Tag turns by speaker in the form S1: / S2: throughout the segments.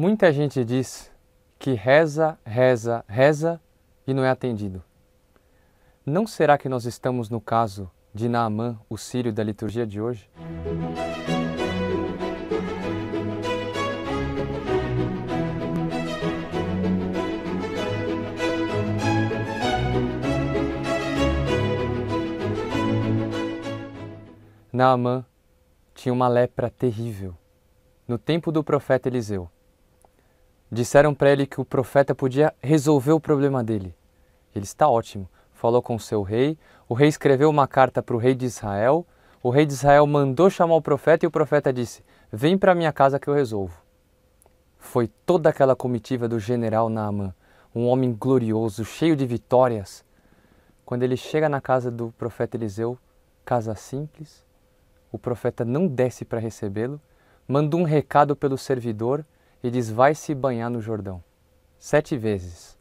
S1: Muita gente diz que reza, reza, reza e não é atendido. Não será que nós estamos no caso de Naamã, o sírio da liturgia de hoje? Naamã tinha uma lepra terrível no tempo do profeta Eliseu. Disseram para ele que o profeta podia resolver o problema dele. Ele está ótimo. Falou com seu rei, o rei escreveu uma carta para o rei de Israel. O rei de Israel mandou chamar o profeta e o profeta disse: Vem para minha casa que eu resolvo. Foi toda aquela comitiva do general Naamã, um homem glorioso, cheio de vitórias. Quando ele chega na casa do profeta Eliseu, casa simples, o profeta não desce para recebê-lo, manda um recado pelo servidor e diz: Vai se banhar no Jordão, sete vezes.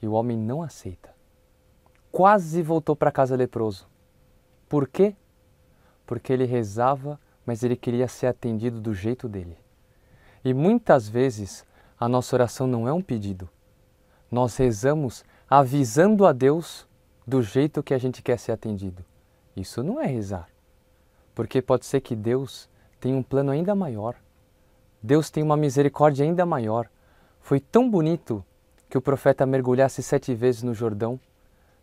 S1: E o homem não aceita. Quase voltou para casa leproso. Por quê? Porque ele rezava, mas ele queria ser atendido do jeito dele. E muitas vezes a nossa oração não é um pedido. Nós rezamos avisando a Deus do jeito que a gente quer ser atendido. Isso não é rezar. Porque pode ser que Deus tenha um plano ainda maior Deus tem uma misericórdia ainda maior. Foi tão bonito que o profeta mergulhasse sete vezes no Jordão,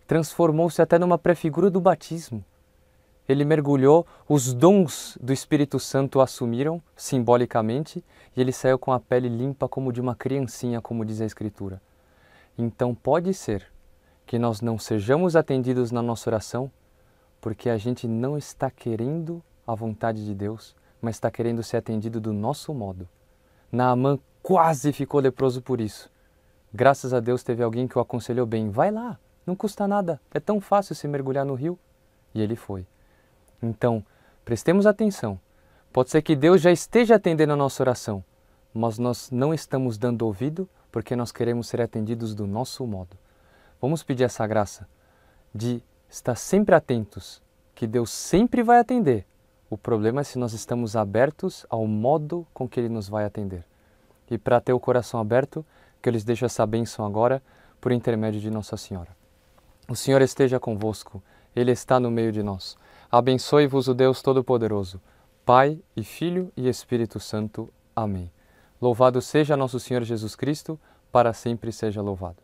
S1: transformou-se até numa prefigura do batismo. Ele mergulhou, os dons do Espírito Santo assumiram simbolicamente e ele saiu com a pele limpa como de uma criancinha, como diz a Escritura. Então pode ser que nós não sejamos atendidos na nossa oração porque a gente não está querendo a vontade de Deus mas está querendo ser atendido do nosso modo. Naamã quase ficou leproso por isso. Graças a Deus teve alguém que o aconselhou bem: vai lá, não custa nada, é tão fácil se mergulhar no rio. E ele foi. Então, prestemos atenção. Pode ser que Deus já esteja atendendo a nossa oração, mas nós não estamos dando ouvido porque nós queremos ser atendidos do nosso modo. Vamos pedir essa graça de estar sempre atentos, que Deus sempre vai atender, o problema é se nós estamos abertos ao modo com que Ele nos vai atender. E para ter o coração aberto, que eu lhes deixo essa bênção agora, por intermédio de Nossa Senhora. O Senhor esteja convosco, Ele está no meio de nós. Abençoe-vos o Deus Todo-Poderoso, Pai e Filho e Espírito Santo. Amém. Louvado seja nosso Senhor Jesus Cristo, para sempre seja louvado.